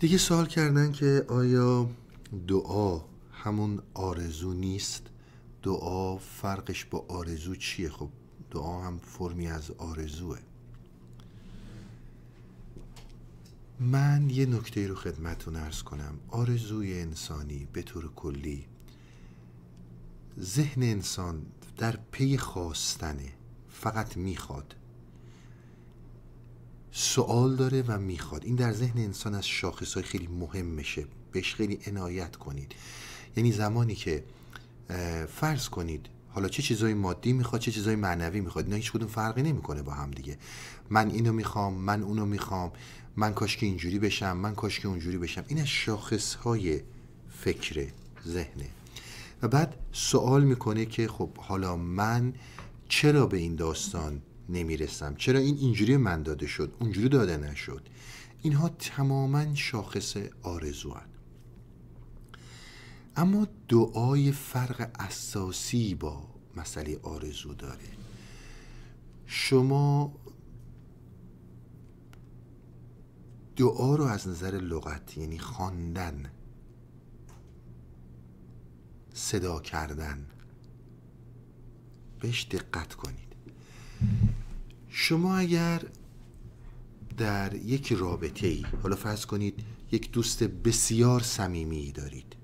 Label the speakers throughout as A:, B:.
A: دیگه سوال کردن که آیا دعا همون آرزو نیست دعا فرقش با آرزو چیه خب دعا هم فرمی از آرزوه من یه نکته رو خدمتون ارز کنم آرزوی انسانی به طور کلی ذهن انسان در پی خواستنه فقط میخواد سوال داره و میخواد این در ذهن انسان از شاخص های خیلی مهم میشه بهش خیلی عنایت کنید یعنی زمانی که فرض کنید حالا چه چیزای مادی میخواد چه چیزای معنوی میخواد اینا هیچ کدوم فرقی نمیکنه با هم دیگه من اینو میخوام من اونو میخوام من کاش که اینجوری بشم من کاش که اونجوری بشم این از شاخص های فکر ذهنه و بعد سوال میکنه که خب حالا من چرا به این داستان نمیرسم چرا این اینجوری من داده شد اونجوری داده نشد اینها تماما شاخص آرزو هن. اما دعای فرق اساسی با مسئله آرزو داره شما دعا رو از نظر لغت یعنی خواندن صدا کردن بهش دقت کنی شما اگر در یک رابطه ای حالا فرض کنید یک دوست بسیار صمیمی دارید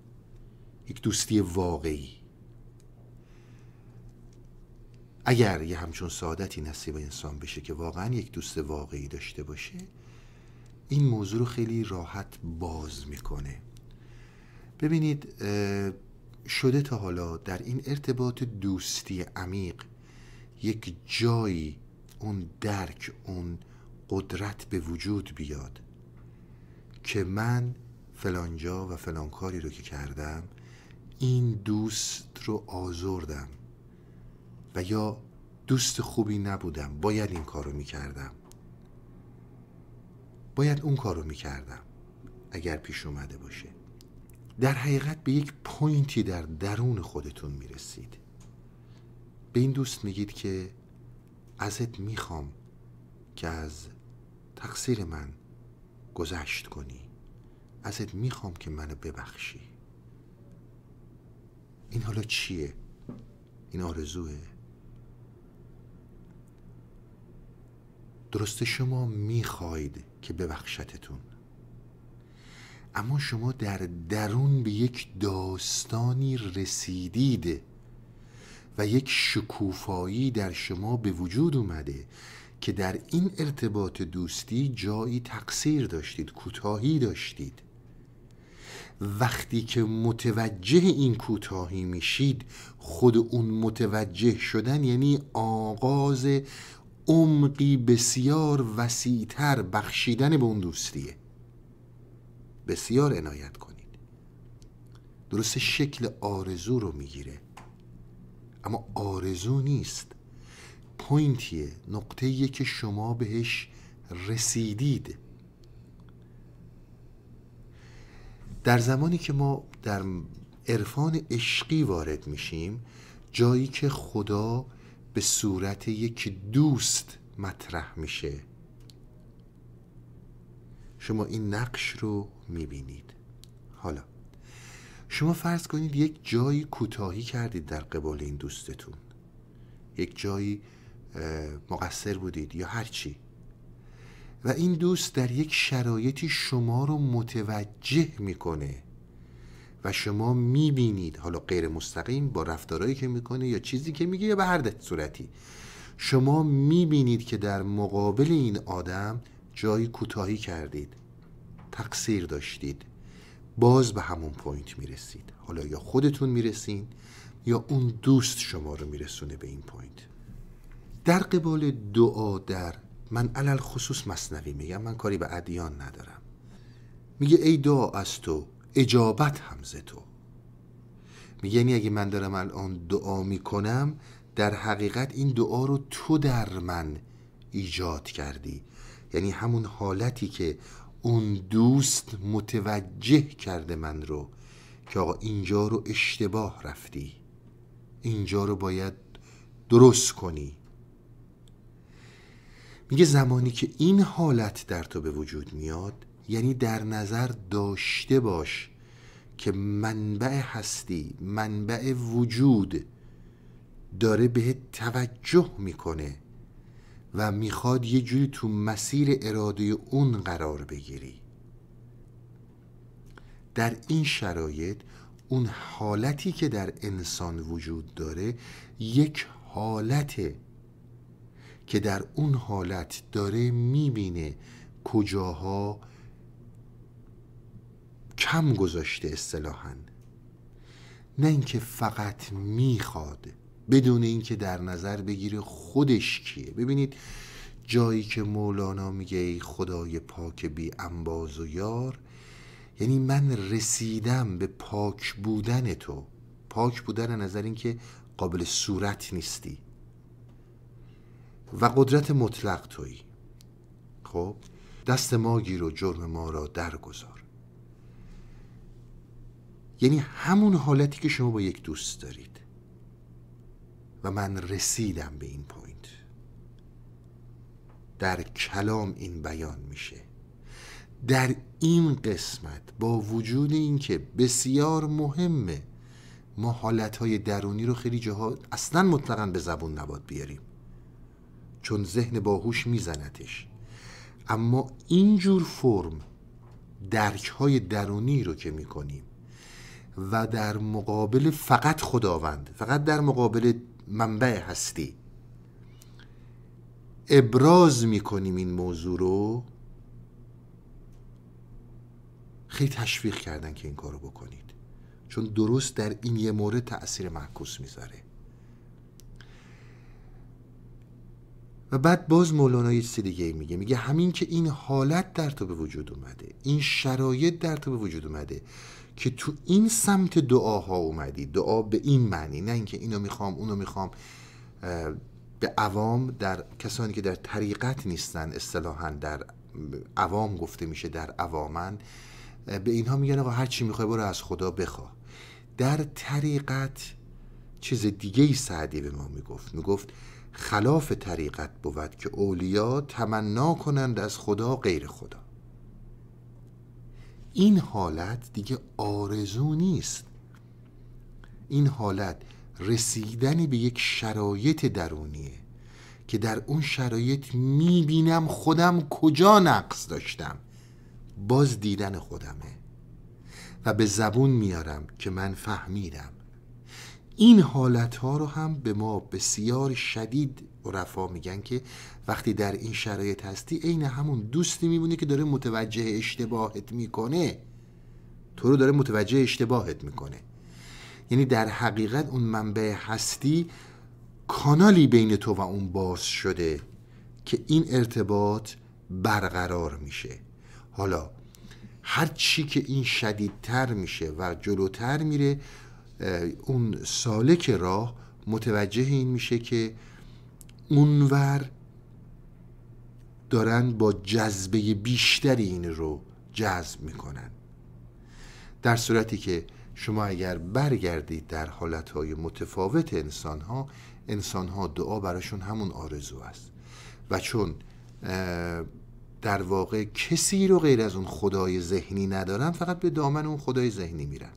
A: یک دوستی واقعی اگر یه همچون سعادتی نصیب انسان بشه که واقعا یک دوست واقعی داشته باشه این موضوع رو خیلی راحت باز میکنه ببینید شده تا حالا در این ارتباط دوستی عمیق یک جایی اون درک اون قدرت به وجود بیاد که من فلانجا و فلان کاری رو که کردم این دوست رو آزردم و یا دوست خوبی نبودم باید این کار رو میکردم باید اون کار رو میکردم اگر پیش اومده باشه در حقیقت به یک پوینتی در درون خودتون میرسید به این دوست میگید که ازت میخوام که از تقصیر من گذشت کنی ازت میخوام که منو ببخشی این حالا چیه؟ این آرزوه؟ درسته شما میخواید که ببخشتتون اما شما در درون به یک داستانی رسیدید و یک شکوفایی در شما به وجود اومده که در این ارتباط دوستی جایی تقصیر داشتید کوتاهی داشتید وقتی که متوجه این کوتاهی میشید خود اون متوجه شدن یعنی آغاز عمقی بسیار وسیعتر بخشیدن به اون دوستیه بسیار عنایت کنید درست شکل آرزو رو میگیره اما آرزو نیست پوینتیه نقطه که شما بهش رسیدید در زمانی که ما در عرفان عشقی وارد میشیم جایی که خدا به صورت یک دوست مطرح میشه شما این نقش رو میبینید حالا شما فرض کنید یک جایی کوتاهی کردید در قبال این دوستتون یک جایی مقصر بودید یا هر چی و این دوست در یک شرایطی شما رو متوجه میکنه و شما میبینید حالا غیر مستقیم با رفتارهایی که میکنه یا چیزی که میگه یا به هر صورتی شما میبینید که در مقابل این آدم جایی کوتاهی کردید تقصیر داشتید باز به همون پوینت میرسید حالا یا خودتون میرسین یا اون دوست شما رو میرسونه به این پوینت در قبال دعا در من علل خصوص مصنوی میگم من کاری به ادیان ندارم میگه ای دعا از تو اجابت هم تو میگه یعنی اگه من دارم الان دعا میکنم در حقیقت این دعا رو تو در من ایجاد کردی یعنی همون حالتی که اون دوست متوجه کرده من رو که آقا اینجا رو اشتباه رفتی اینجا رو باید درست کنی میگه زمانی که این حالت در تو به وجود میاد یعنی در نظر داشته باش که منبع هستی منبع وجود داره بهت توجه میکنه و میخواد یه جوری تو مسیر اراده اون قرار بگیری در این شرایط اون حالتی که در انسان وجود داره یک حالته که در اون حالت داره میبینه کجاها کم گذاشته اصطلاحا نه اینکه فقط میخواد بدون اینکه در نظر بگیره خودش کیه ببینید جایی که مولانا میگه ای خدای پاک بی انباز و یار یعنی من رسیدم به پاک بودن تو پاک بودن نظر اینکه قابل صورت نیستی و قدرت مطلق تویی خب دست ما گیر و جرم ما را درگذار یعنی همون حالتی که شما با یک دوست دارید و من رسیدم به این پوینت در کلام این بیان میشه در این قسمت با وجود اینکه بسیار مهمه ما حالتهای درونی رو خیلی جاها اصلا مطلقا به زبون نباد بیاریم چون ذهن باهوش میزنتش اما اینجور فرم درک های درونی رو که میکنیم و در مقابل فقط خداوند فقط در مقابل منبع هستی ابراز میکنیم این موضوع رو خیلی تشویق کردن که این کارو بکنید چون درست در این یه مورد تاثیر معکوس میذاره و بعد باز مولانا یه چیز دیگه میگه میگه همین که این حالت در تو به وجود اومده این شرایط در تو به وجود اومده که تو این سمت دعاها اومدی دعا به این معنی نه اینکه اینو میخوام اونو میخوام به عوام در کسانی که در طریقت نیستن اصطلاحا در عوام گفته میشه در عوامن به اینها میگن آقا هر چی میخوای برو از خدا بخوا در طریقت چیز دیگه ای سعدی به ما میگفت میگفت خلاف طریقت بود که اولیا تمنا کنند از خدا غیر خدا این حالت دیگه آرزو نیست این حالت رسیدنی به یک شرایط درونیه که در اون شرایط میبینم خودم کجا نقص داشتم باز دیدن خودمه و به زبون میارم که من فهمیدم این حالت ها رو هم به ما بسیار شدید عرفا میگن که وقتی در این شرایط هستی عین همون دوستی میمونه که داره متوجه اشتباهت میکنه تو رو داره متوجه اشتباهت میکنه یعنی در حقیقت اون منبع هستی کانالی بین تو و اون باز شده که این ارتباط برقرار میشه حالا هر چی که این شدیدتر میشه و جلوتر میره اون سالک راه متوجه این میشه که اونور دارن با جذبه بیشتری این رو جذب میکنن در صورتی که شما اگر برگردید در حالتهای متفاوت انسانها انسانها دعا براشون همون آرزو است و چون در واقع کسی رو غیر از اون خدای ذهنی ندارن فقط به دامن اون خدای ذهنی میرن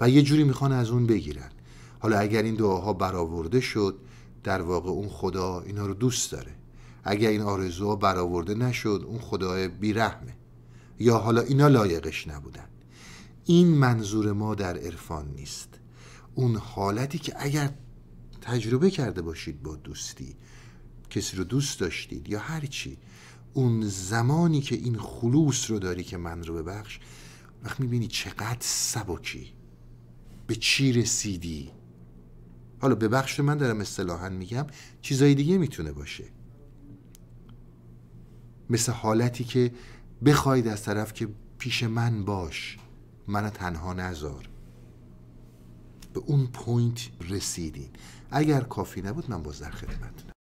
A: و یه جوری میخوان از اون بگیرن حالا اگر این دعاها برآورده شد در واقع اون خدا اینا رو دوست داره اگر این آرزوها برآورده نشد اون خدای بیرحمه یا حالا اینا لایقش نبودن این منظور ما در عرفان نیست اون حالتی که اگر تجربه کرده باشید با دوستی کسی رو دوست داشتید یا هر چی اون زمانی که این خلوص رو داری که من رو ببخش وقت میبینی چقدر سبکی به چی رسیدی حالا به بخش من دارم اصطلاحا میگم چیزای دیگه میتونه باشه مثل حالتی که بخواید از طرف که پیش من باش من تنها نذار به اون پوینت رسیدین اگر کافی نبود من باز در خدمتتونم